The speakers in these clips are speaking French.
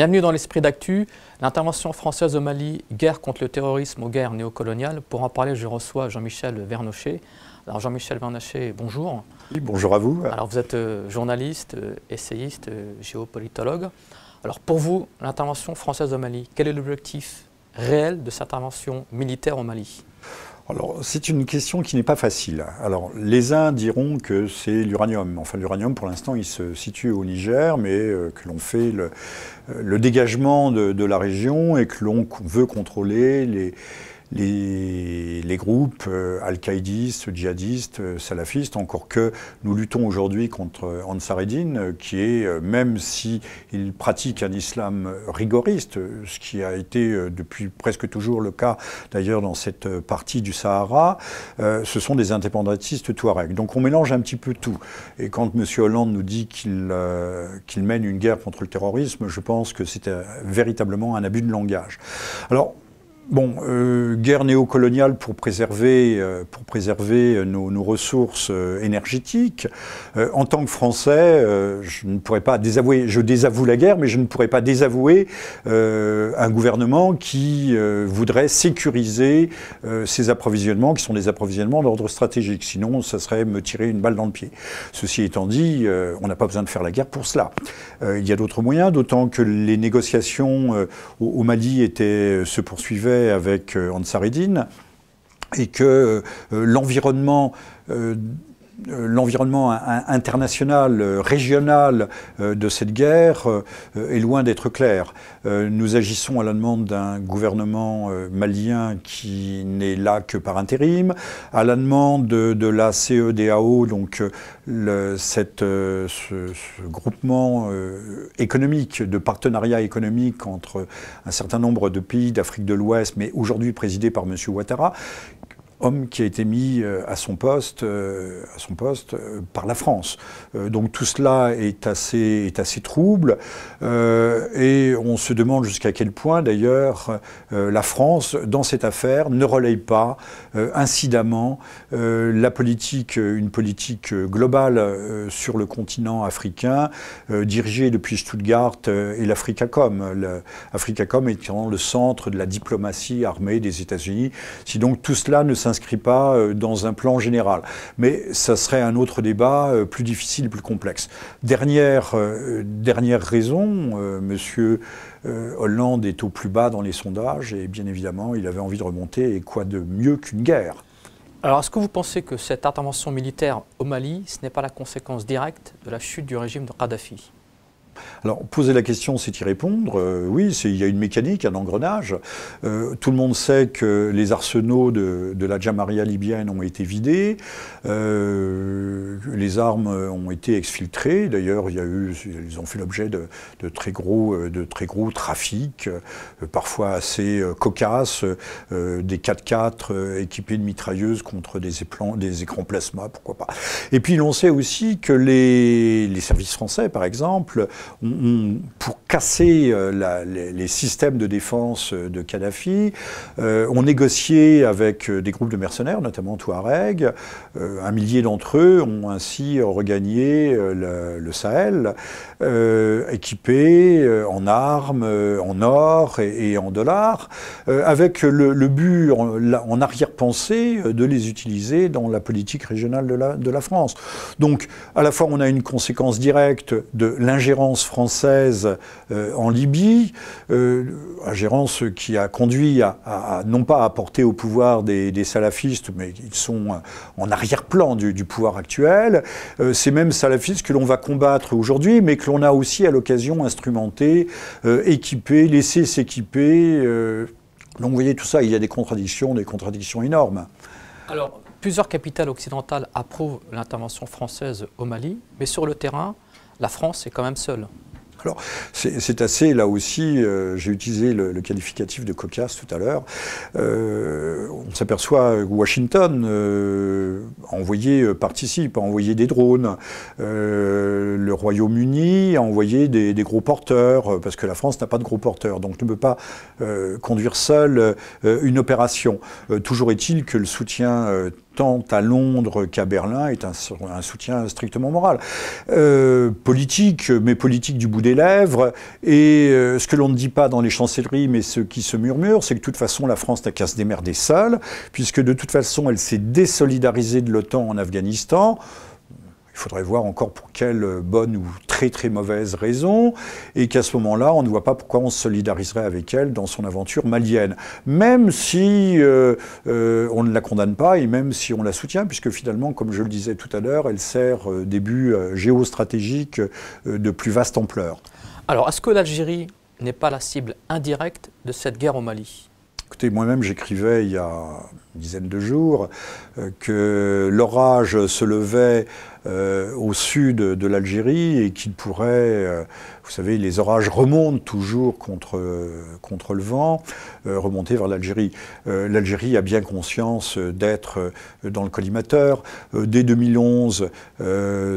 Bienvenue dans l'esprit d'actu. L'intervention française au Mali, guerre contre le terrorisme aux guerres néocoloniales. Pour en parler, je reçois Jean-Michel Vernochet. Alors Jean-Michel Vernochet, bonjour. Oui, bonjour à vous. Alors vous êtes euh, journaliste, euh, essayiste, euh, géopolitologue. Alors pour vous, l'intervention française au Mali, quel est l'objectif réel de cette intervention militaire au Mali alors, c'est une question qui n'est pas facile. Alors, les uns diront que c'est l'uranium. Enfin, l'uranium, pour l'instant, il se situe au Niger, mais euh, que l'on fait le, euh, dégagement de, la région et que l'on veut contrôler les, les, groupes euh, al-qaïdistes, djihadistes, euh, salafistes, encore que nous luttons aujourd'hui contre euh, Ansar Eddin, qui est, même s'il il pratique un islam rigoriste, ce qui a été depuis presque toujours le cas d'ailleurs dans cette partie du Sahara, ce sont des indépendantistes touaregs. Donc on mélange un petit peu tout. Et quand M. Hollande nous dit qu'il mène une guerre contre le terrorisme, je pense que c'est véritablement un abus de langage. Alors, Bon, euh, guerre néocoloniale pour préserver, euh, pour préserver euh, nos, ressources énergétiques. en tant que Français, je ne pourrais pas désavouer, je désavoue la guerre, mais je ne pourrais pas désavouer un gouvernement qui voudrait sécuriser ses approvisionnements, qui sont des approvisionnements d'ordre stratégique. Sinon, ça serait me tirer une balle dans le pied. Ceci étant dit, on n'a pas besoin de faire la guerre pour cela. il y a d'autres moyens, d'autant que les négociations au, Mali étaient, se poursuivaient avec avec euh, Ansaridine et que euh, l'environnement euh, euh, l'environnement international, euh, régional euh, de cette guerre est loin d'être clair. Nous agissons à la demande d'un gouvernement malien qui n'est là que par intérim, à la demande de, la CEDAO, donc cette, ce, groupement économique, de partenariat économique entre un certain nombre de pays d'Afrique de l'Ouest, mais aujourd'hui présidé par M. Ouattara, homme qui a été mis euh, à son poste, euh, à son poste euh, par la France. donc tout cela est assez, est assez trouble et on se demande jusqu'à quel point d'ailleurs la France, dans cette affaire, ne relaye pas incidemment la politique, une politique globale sur le continent africain, dirigée depuis Stuttgart et l'Africacom. L'Africacom étant le centre de la diplomatie armée des États-Unis. Si donc tout cela ne s'inscrit pas euh, dans un plan général. Mais ça serait un autre débat euh, plus difficile, plus complexe. Dernière, euh, dernière raison, M. Monsieur Hollande est au plus bas dans les sondages et bien évidemment, il avait envie de remonter. Et quoi de mieux qu'une guerre alors, est-ce que vous pensez que cette intervention militaire au Mali, ce n'est pas la conséquence directe de la chute du régime de Kadhafi alors, poser la question, c'est y répondre. Euh, oui, il y a une mécanique, un engrenage. Euh, tout le monde sait que les arsenaux de, la Jamaria libyenne ont été vidés, euh, les armes ont été exfiltrées. D'ailleurs, il ils ont fait l'objet de, très gros, trafics, parfois assez cocasses, des 4x4 équipés de mitrailleuses contre des, écrans plasma, pourquoi pas. Et puis, l'on sait aussi que les services français, par exemple, pour casser euh, les, systèmes de défense euh, de Kadhafi, euh, ont négocié avec des groupes de mercenaires, notamment Touareg. un millier d'entre eux ont ainsi regagné le, Sahel, équipés en armes, en or et, en dollars, avec le, but en, en arrière-pensée de les utiliser dans la politique régionale de la, de la France. Donc, à la fois, on a une conséquence directe de l'ingérence française euh, en Libye, euh, ingérence qui a conduit à, non pas à porter au pouvoir des, salafistes, mais ils sont en arrière-plan du, du, pouvoir actuel, euh, ces mêmes salafistes que l'on va combattre aujourd'hui, mais que l'on a aussi à l'occasion instrumenté, euh, équipé, laissé s'équiper. donc vous voyez tout ça, il y a des contradictions, des contradictions énormes. Alors, plusieurs capitales occidentales approuvent l'intervention française au Mali, mais sur le terrain, la France est quand même seule. Alors, c'est assez, là aussi, euh, j'ai utilisé le, qualificatif de cocasse tout à l'heure. Euh, on s'aperçoit que euh, Washington a envoyé, participe, a envoyé des drones. le Royaume-Uni a envoyé des, des, gros porteurs, parce que la France n'a pas de gros porteurs, donc ne peut pas conduire seule une opération. toujours est-il que le soutien tant à Londres qu'à Berlin est un, soutien strictement moral. Euh, politique, mais politique du bout des lèvres. Et euh, ce que l'on ne dit pas dans les chancelleries, mais ce qui se murmure, c'est que de toute façon, la France n'a qu'à se démerder seule, puisque de toute façon, elle s'est désolidarisée de l'OTAN en Afghanistan. Il faudrait voir encore pour quelle bonne ou très très mauvaise raison, et qu'à ce moment-là, on ne voit pas pourquoi on se solidariserait avec elle dans son aventure malienne, même si euh, euh, on ne la condamne pas et même si on la soutient, puisque finalement, comme je le disais tout à l'heure, elle sert euh, des buts géostratégiques de plus vaste ampleur. Alors, est-ce que l'Algérie n'est pas la cible indirecte de cette guerre au Mali Écoutez, moi-même, j'écrivais il y a une dizaine de jours euh, que l'orage se levait euh, au sud de l'Algérie et qu'il pourrait euh, vous savez, les orages remontent toujours contre, contre le vent, euh, remonter vers l'Algérie. Euh, L'Algérie a bien conscience euh, d'être dans le collimateur. dès 2011,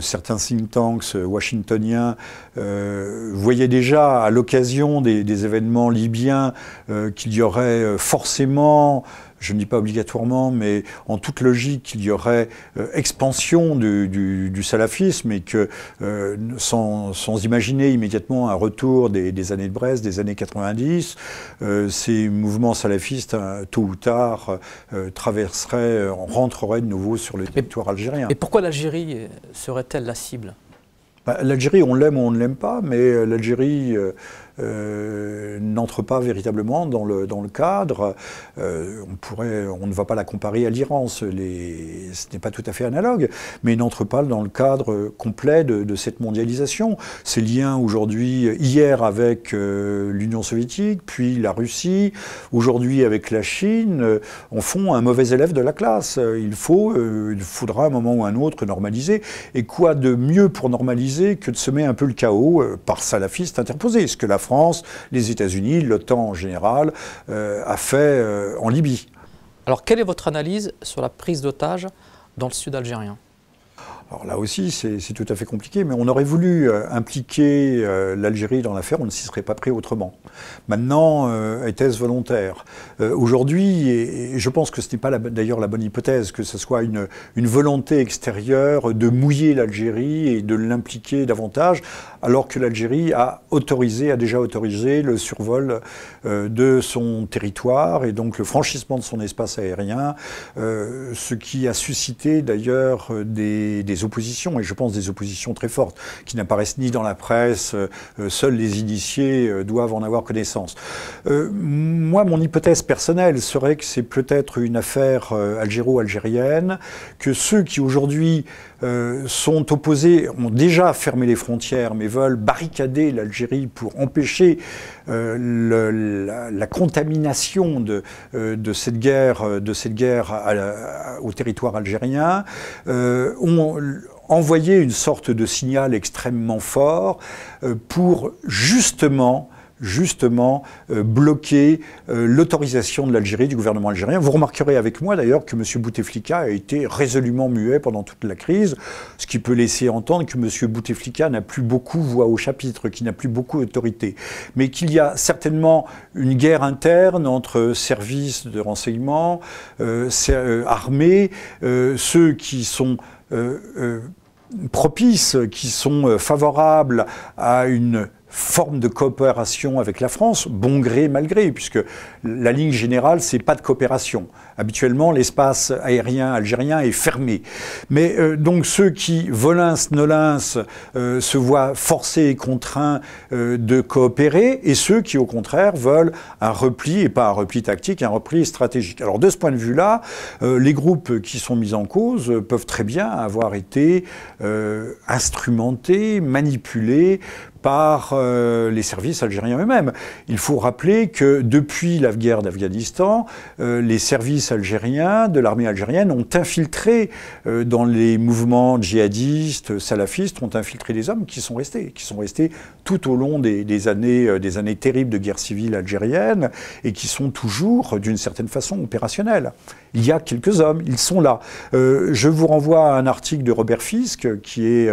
certains think tanks washingtoniens voyaient déjà, à l'occasion des, événements libyens, qu'il y aurait forcément je ne dis pas obligatoirement, mais en toute logique, il y aurait euh, expansion du, salafisme et que, euh, sans, imaginer immédiatement un retour des, années de Brest, des années 90, euh, ces mouvements salafistes, tôt ou tard, traverseraient, rentreraient de nouveau sur le territoire algérien. Et pourquoi l'Algérie serait-elle la cible bah, L'Algérie, on l'aime ou on ne l'aime pas, mais l'Algérie euh, n'entre pas véritablement dans le, dans le cadre. Euh, on, pourrait, on ne va pas la comparer à l'Iran, ce, n'est pas tout à fait analogue, mais n'entre pas dans le cadre complet de, cette mondialisation. Ces liens aujourd'hui, hier avec euh, l'Union soviétique, puis la Russie, aujourd'hui avec la Chine, en font un mauvais élève de la classe. Il, faut, il faudra un moment ou un autre normaliser. Et quoi de mieux pour normaliser que de semer un peu le chaos par salafistes interposés, ce que la France, les États-Unis, l'OTAN en général, euh, a fait euh, en Libye. Alors, quelle est votre analyse sur la prise d'otages dans le sud algérien alors là aussi, c'est tout à fait compliqué, mais on aurait voulu euh, impliquer euh, l'Algérie dans l'affaire, on ne s'y serait pas pris autrement. Maintenant, euh, était-ce volontaire Aujourd'hui, et, je pense que ce n'est pas d'ailleurs la bonne hypothèse, que ce soit une, volonté extérieure de mouiller l'Algérie et de l'impliquer davantage, alors que l'Algérie a autorisé, a déjà autorisé le survol de son territoire et donc le franchissement de son espace aérien, ce qui a suscité d'ailleurs des, des oppositions, et je pense des oppositions très fortes, qui n'apparaissent ni dans la presse, euh, euh, seuls les initiés euh, doivent en avoir connaissance. moi, mon hypothèse personnelle serait que c'est peut-être une affaire algéro-algérienne, que ceux qui aujourd'hui euh, sont opposés, ont déjà fermé les frontières, mais veulent barricader l'Algérie pour empêcher euh, la, contamination de, cette euh, guerre, de cette guerre au territoire algérien, ont envoyé une sorte de signal extrêmement fort pour justement justement euh, bloquer euh, l'autorisation de l'Algérie, du gouvernement algérien. Vous remarquerez avec moi d'ailleurs que M. Bouteflika a été résolument muet pendant toute la crise, ce qui peut laisser entendre que M. Bouteflika n'a plus beaucoup voix au chapitre, qu'il n'a plus beaucoup d'autorité. mais qu'il y a certainement une guerre interne entre services de renseignement, euh, armés, ceux qui sont propices, qui sont favorables à une forme de coopération avec la France, bon gré, mal gré, puisque la ligne générale, c'est pas de coopération. Habituellement, l'espace aérien algérien est fermé. Mais euh, donc ceux qui, Volins, Nolins, lins euh, se voient forcés et contraints euh, de coopérer, et ceux qui, au contraire, veulent un repli, et pas un repli tactique, un repli stratégique. Alors de ce point de vue-là, les groupes qui sont mis en cause peuvent très bien avoir été instrumentés, manipulés par euh, les services algériens eux-mêmes. Il faut rappeler que depuis la guerre d'Afghanistan, euh, les services algériens de l'armée algérienne ont infiltré euh, dans les mouvements djihadistes, salafistes, ont infiltré des hommes qui sont restés, qui sont restés tout au long des, années, des années terribles de guerre civile algérienne et qui sont toujours, d'une certaine façon, opérationnels. Il y a quelques hommes, ils sont là. je vous renvoie à un article de Robert Fisk, qui est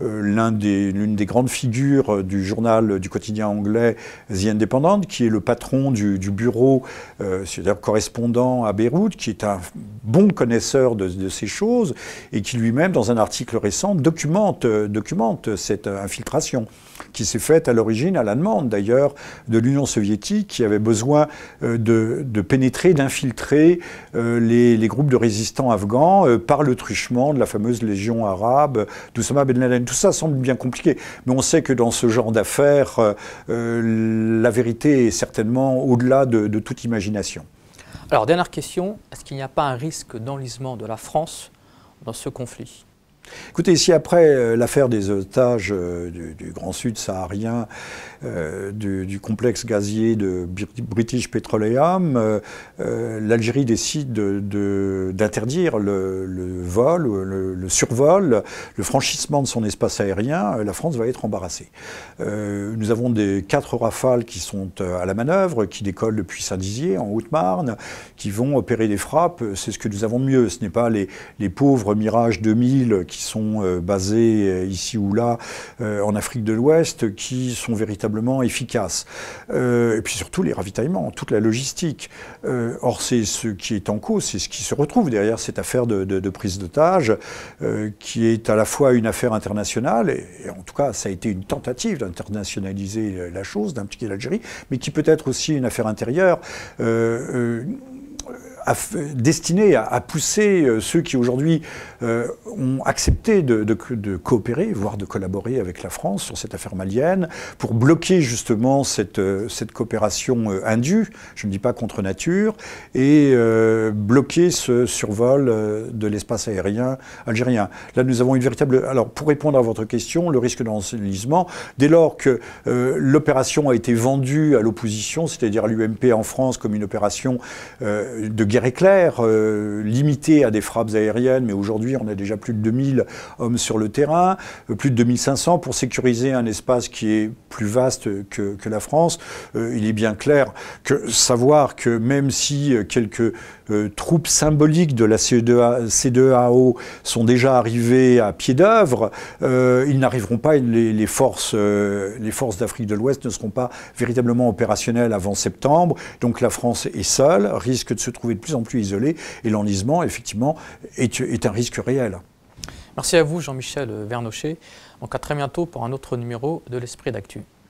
l'une des grandes figures du journal euh, du quotidien anglais The Independent, qui est le patron du, bureau, euh, correspondant à Beyrouth, qui est un bon connaisseur de, ces choses et qui lui-même, dans un article récent, documente, euh, documente cette infiltration qui s'est faite à l'origine, à la demande d'ailleurs, de l'Union soviétique qui avait besoin de, pénétrer, d'infiltrer les, les, groupes de résistants afghans par le truchement de la fameuse Légion arabe d'Oussama Ben Laden. Tout ça semble bien compliqué, mais on sait que dans ce genre d'affaires, euh, euh, la vérité est certainement au-delà de, de toute imagination. Alors, dernière question, est-ce qu'il n'y a pas un risque d'enlisement de la France dans ce conflit Écoutez, si après euh, l'affaire des otages euh, du, Grand Sud saharien, euh, du, du, complexe gazier de British Petroleum, l'Algérie décide d'interdire le, vol, le, survol, le franchissement de son espace aérien, la France va être embarrassée. nous avons des quatre rafales qui sont à la manœuvre, qui décollent depuis Saint-Dizier, en Haute-Marne, qui vont opérer des frappes. C'est ce que nous avons de mieux. Ce n'est pas les, les pauvres Mirage 2000 qui qui sont euh, basés euh, ici ou là euh, en Afrique de l'Ouest qui sont véritablement efficaces. et puis surtout les ravitaillements, toute la logistique. or, c'est ce qui est en cause, c'est ce qui se retrouve derrière cette affaire de, prise d'otage, qui est à la fois une affaire internationale, et, en tout cas, ça a été une tentative d'internationaliser la chose, d'impliquer l'Algérie, mais qui peut être aussi une affaire intérieure destiné à, pousser euh, ceux qui aujourd'hui euh, ont accepté de, coopérer, voire de collaborer avec la France sur cette affaire malienne, pour bloquer justement cette, euh, cette coopération indue, je ne dis pas contre nature, et bloquer ce survol de l'espace aérien algérien. Là, nous avons une véritable... Alors, pour répondre à votre question, le risque d'enseignement, dès lors que l'opération a été vendue à l'opposition, c'est-à-dire l'UMP en France comme une opération de guerre, est clair euh, limité à des frappes aériennes, mais aujourd'hui on a déjà plus de 2000 hommes sur le terrain, euh, plus de 2500 pour sécuriser un espace qui est plus vaste que, la France. Euh, il est bien clair que savoir que même si quelques troupes symboliques de la c 2 sont déjà arrivées à pied d'œuvre, ils n'arriveront pas, les, forces, les forces d'Afrique de l'Ouest ne seront pas véritablement opérationnelles avant septembre, donc la France est seule, risque de se trouver de plus plus en plus isolés et l'enlisement, effectivement, est, un risque réel. Merci à vous, Jean-Michel Vernochet. Donc à très bientôt pour un autre numéro de l'Esprit d'Actu.